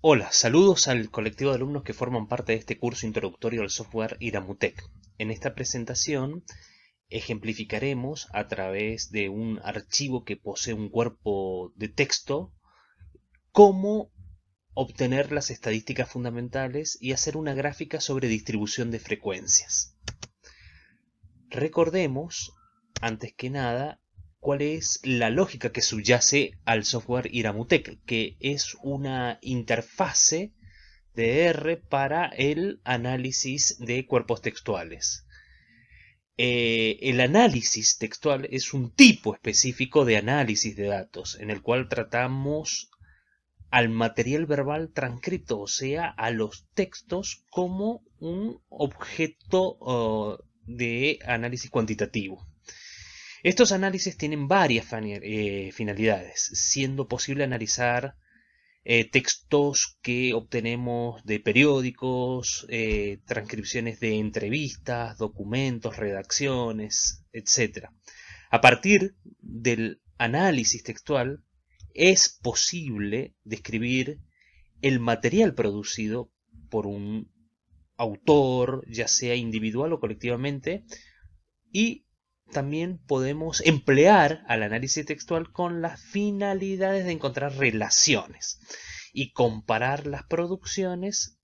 Hola, saludos al colectivo de alumnos que forman parte de este curso introductorio al software Iramutec. En esta presentación ejemplificaremos a través de un archivo que posee un cuerpo de texto cómo obtener las estadísticas fundamentales y hacer una gráfica sobre distribución de frecuencias. Recordemos, antes que nada, cuál es la lógica que subyace al software Iramutec, que es una interfase de R para el análisis de cuerpos textuales. Eh, el análisis textual es un tipo específico de análisis de datos, en el cual tratamos al material verbal transcrito, o sea, a los textos como un objeto oh, de análisis cuantitativo. Estos análisis tienen varias eh, finalidades, siendo posible analizar eh, textos que obtenemos de periódicos, eh, transcripciones de entrevistas, documentos, redacciones, etc. A partir del análisis textual es posible describir el material producido por un autor, ya sea individual o colectivamente, y también podemos emplear al análisis textual con las finalidades de encontrar relaciones y comparar las producciones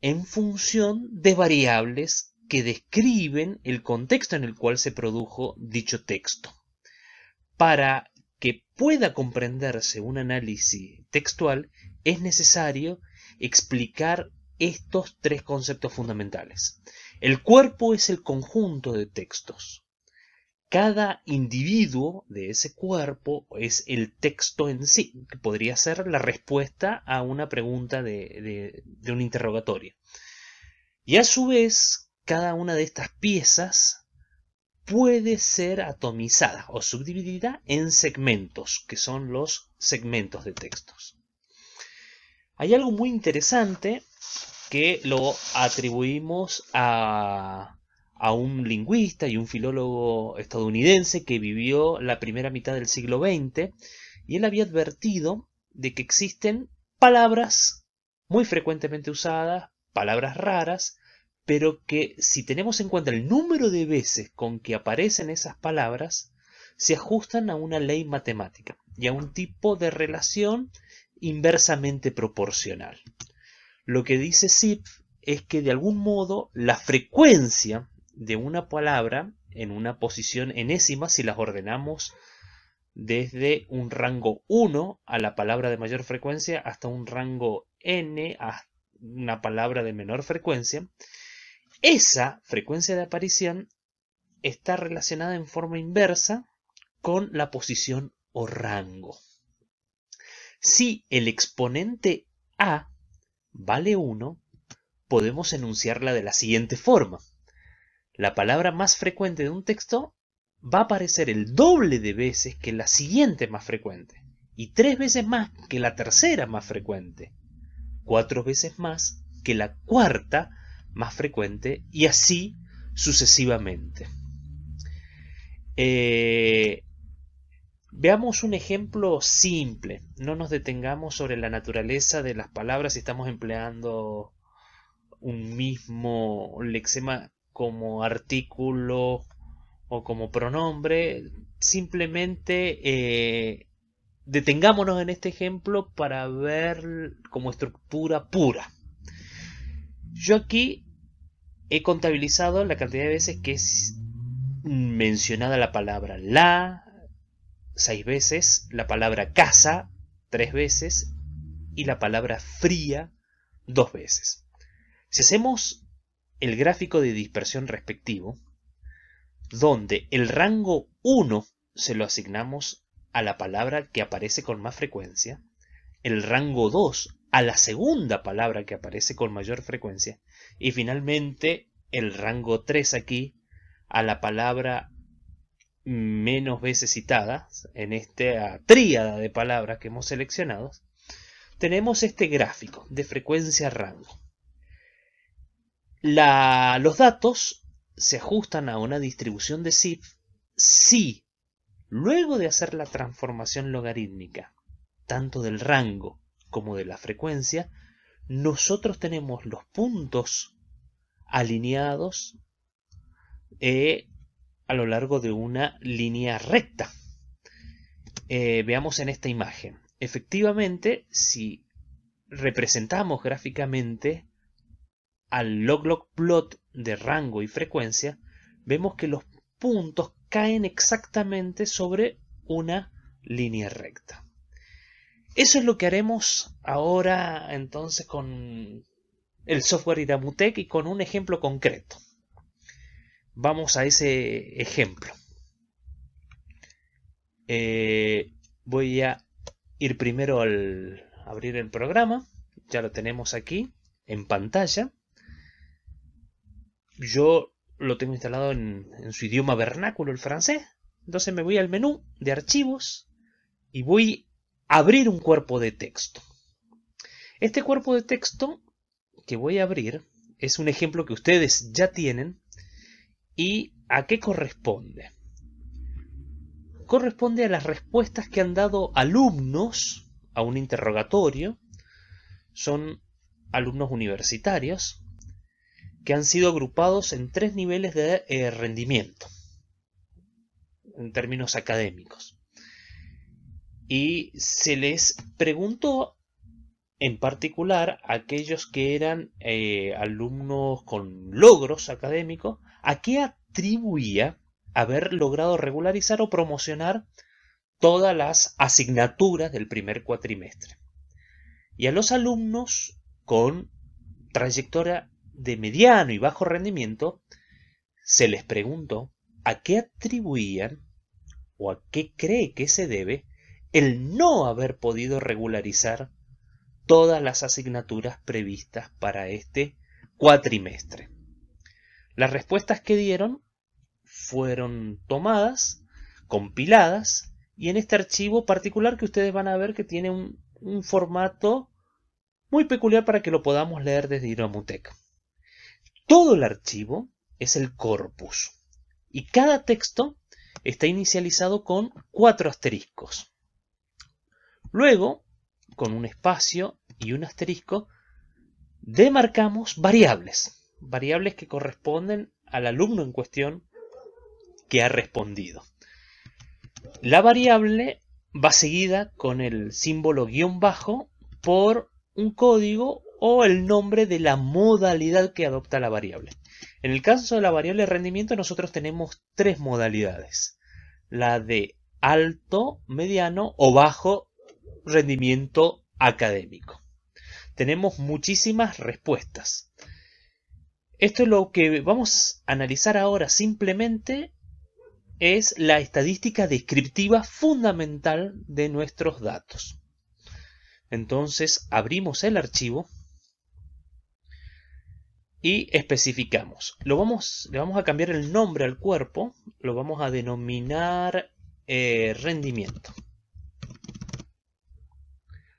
en función de variables que describen el contexto en el cual se produjo dicho texto. Para que pueda comprenderse un análisis textual es necesario explicar estos tres conceptos fundamentales. El cuerpo es el conjunto de textos cada individuo de ese cuerpo es el texto en sí, que podría ser la respuesta a una pregunta de, un interrogatorio. Y a su vez, cada una de estas piezas puede ser atomizada o subdividida en segmentos, que son los segmentos de textos. Hay algo muy interesante que lo atribuimos a a un lingüista y un filólogo estadounidense que vivió la primera mitad del siglo XX y él había advertido de que existen palabras muy frecuentemente usadas, palabras raras, pero que si tenemos en cuenta el número de veces con que aparecen esas palabras, se ajustan a una ley matemática y a un tipo de relación inversamente proporcional. Lo que dice Zipf es que de algún modo la frecuencia de una palabra en una posición enésima si las ordenamos desde un rango 1 a la palabra de mayor frecuencia hasta un rango n a una palabra de menor frecuencia, esa frecuencia de aparición está relacionada en forma inversa con la posición o rango. Si el exponente a vale 1, podemos enunciarla de la siguiente forma la palabra más frecuente de un texto va a aparecer el doble de veces que la siguiente más frecuente, y tres veces más que la tercera más frecuente, cuatro veces más que la cuarta más frecuente, y así sucesivamente. Eh, veamos un ejemplo simple, no nos detengamos sobre la naturaleza de las palabras si estamos empleando un mismo lexema como artículo o como pronombre. Simplemente eh, detengámonos en este ejemplo para ver como estructura pura. Yo aquí he contabilizado la cantidad de veces que es mencionada la palabra la, seis veces, la palabra casa, tres veces, y la palabra fría, dos veces. Si hacemos el gráfico de dispersión respectivo, donde el rango 1 se lo asignamos a la palabra que aparece con más frecuencia, el rango 2 a la segunda palabra que aparece con mayor frecuencia, y finalmente el rango 3 aquí a la palabra menos veces citada en esta tríada de palabras que hemos seleccionado, tenemos este gráfico de frecuencia rango los datos se ajustan a una distribución de SIF si, luego de hacer la transformación logarítmica, tanto del rango como de la frecuencia, nosotros tenemos los puntos alineados eh, a lo largo de una línea recta. Eh, veamos en esta imagen. Efectivamente, si representamos gráficamente al log-log plot de rango y frecuencia, vemos que los puntos caen exactamente sobre una línea recta. Eso es lo que haremos ahora entonces con el software Iramutec y con un ejemplo concreto. Vamos a ese ejemplo. Eh, voy a ir primero al abrir el programa. Ya lo tenemos aquí en pantalla yo lo tengo instalado en, su idioma vernáculo, el francés. Entonces me voy al menú de archivos y voy a abrir un cuerpo de texto. Este cuerpo de texto que voy a abrir es un ejemplo que ustedes ya tienen y a qué corresponde. Corresponde a las respuestas que han dado alumnos a un interrogatorio. Son alumnos universitarios que han sido agrupados en tres niveles de eh, rendimiento en términos académicos. Y se les preguntó en particular a aquellos que eran eh, alumnos con logros académicos a qué atribuía haber logrado regularizar o promocionar todas las asignaturas del primer cuatrimestre. Y a los alumnos con trayectoria de mediano y bajo rendimiento, se les preguntó a qué atribuían o a qué cree que se debe el no haber podido regularizar todas las asignaturas previstas para este cuatrimestre. Las respuestas que dieron fueron tomadas, compiladas, y en este archivo particular que ustedes van a ver que tiene un, formato muy peculiar para que lo podamos leer desde Iromutec. Todo el archivo es el corpus y cada texto está inicializado con cuatro asteriscos. Luego, con un espacio y un asterisco, demarcamos variables, variables que corresponden al alumno en cuestión que ha respondido. La variable va seguida con el símbolo guión bajo por un código o el nombre de la modalidad que adopta la variable. En el caso de la variable rendimiento nosotros tenemos tres modalidades. La de alto, mediano o bajo rendimiento académico. Tenemos muchísimas respuestas. Esto es lo que vamos a analizar ahora simplemente es la estadística descriptiva fundamental de nuestros datos. Entonces abrimos el archivo y especificamos. Lo vamos, le vamos a cambiar el nombre al cuerpo, lo vamos a denominar eh, rendimiento.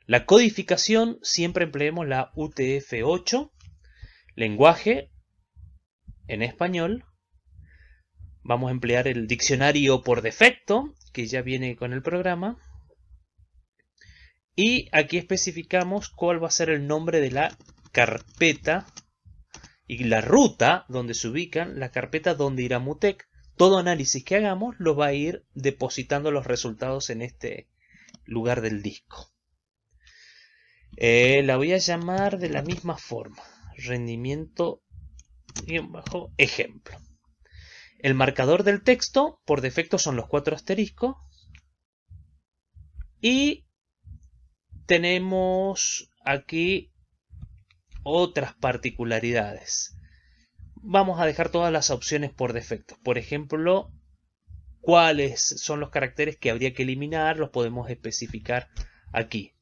La codificación siempre empleemos la UTF-8, lenguaje en español. Vamos a emplear el diccionario por defecto, que ya viene con el programa. Y aquí especificamos cuál va a ser el nombre de la carpeta y la ruta donde se ubican, la carpeta donde irá Mutec. Todo análisis que hagamos lo va a ir depositando los resultados en este lugar del disco. Eh, la voy a llamar de la misma forma. Rendimiento y bajo ejemplo. El marcador del texto, por defecto, son los cuatro asteriscos. Y tenemos aquí otras particularidades. Vamos a dejar todas las opciones por defecto. Por ejemplo, cuáles son los caracteres que habría que eliminar, los podemos especificar aquí.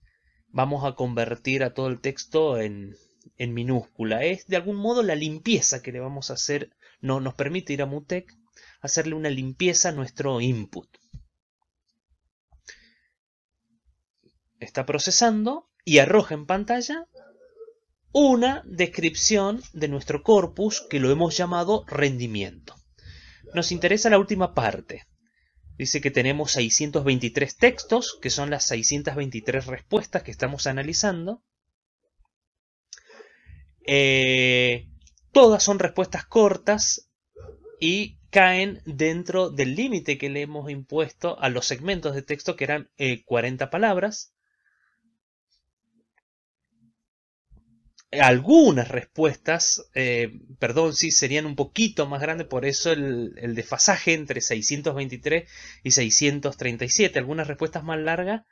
Vamos a convertir a todo el texto en, en minúscula. Es de algún modo la limpieza que le vamos a hacer, no, nos permite ir a Mutec, hacerle una limpieza a nuestro input. Está procesando y arroja en pantalla una descripción de nuestro corpus que lo hemos llamado rendimiento. Nos interesa la última parte. Dice que tenemos 623 textos, que son las 623 respuestas que estamos analizando. Eh, todas son respuestas cortas y caen dentro del límite que le hemos impuesto a los segmentos de texto que eran 40 eh, palabras. algunas respuestas, eh, perdón, sí, serían un poquito más grandes, por eso el, desfasaje entre 623 y 637. Algunas respuestas más largas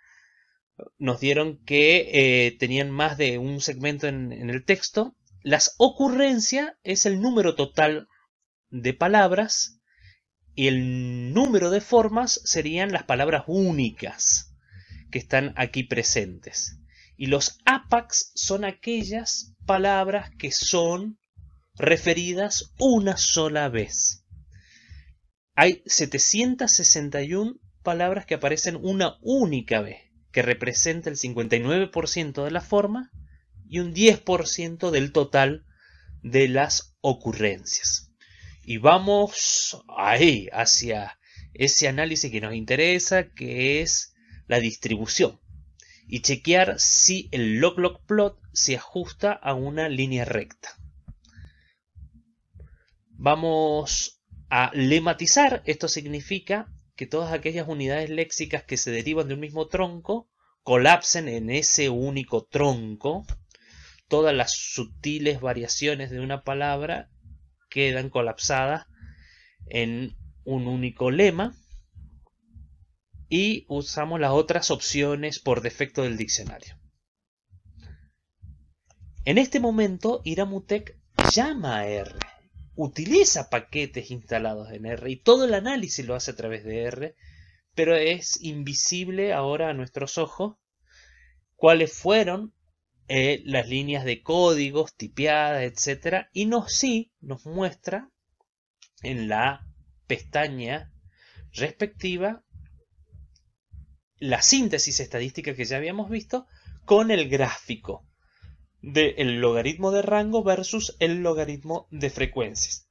nos dieron que eh, tenían más de un segmento en, en el texto. Las ocurrencias es el número total de palabras y el número de formas serían las palabras únicas que están aquí presentes. Y los APACs son aquellas palabras que son referidas una sola vez. Hay 761 palabras que aparecen una única vez, que representa el 59% de la forma y un 10% del total de las ocurrencias. Y vamos ahí, hacia ese análisis que nos interesa, que es la distribución y chequear si el log-log plot se ajusta a una línea recta. Vamos a lematizar, esto significa que todas aquellas unidades léxicas que se derivan de un mismo tronco colapsen en ese único tronco, todas las sutiles variaciones de una palabra quedan colapsadas en un único lema y usamos las otras opciones por defecto del diccionario. En este momento, Iramutec llama a R, utiliza paquetes instalados en R y todo el análisis lo hace a través de R, pero es invisible ahora a nuestros ojos cuáles fueron eh, las líneas de códigos tipeadas, etc. y nos sí nos muestra en la pestaña respectiva la síntesis estadística que ya habíamos visto con el gráfico del logaritmo de rango versus el logaritmo de frecuencias.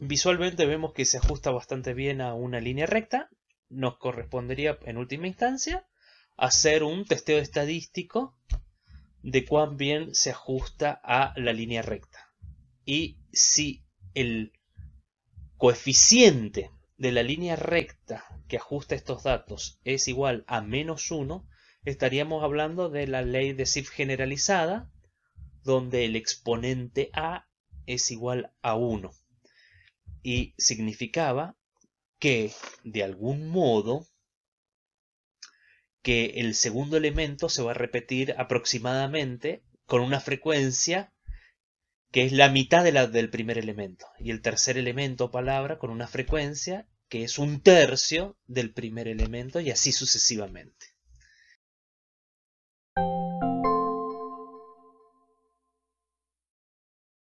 Visualmente vemos que se ajusta bastante bien a una línea recta. Nos correspondería en última instancia hacer un testeo estadístico de cuán bien se ajusta a la línea recta. Y si el coeficiente de la línea recta que ajusta estos datos es igual a menos 1, estaríamos hablando de la ley de SIF generalizada, donde el exponente a es igual a 1. Y significaba que, de algún modo, que el segundo elemento se va a repetir aproximadamente con una frecuencia que es la mitad de la, del primer elemento, y el tercer elemento, palabra, con una frecuencia que es un tercio del primer elemento, y así sucesivamente.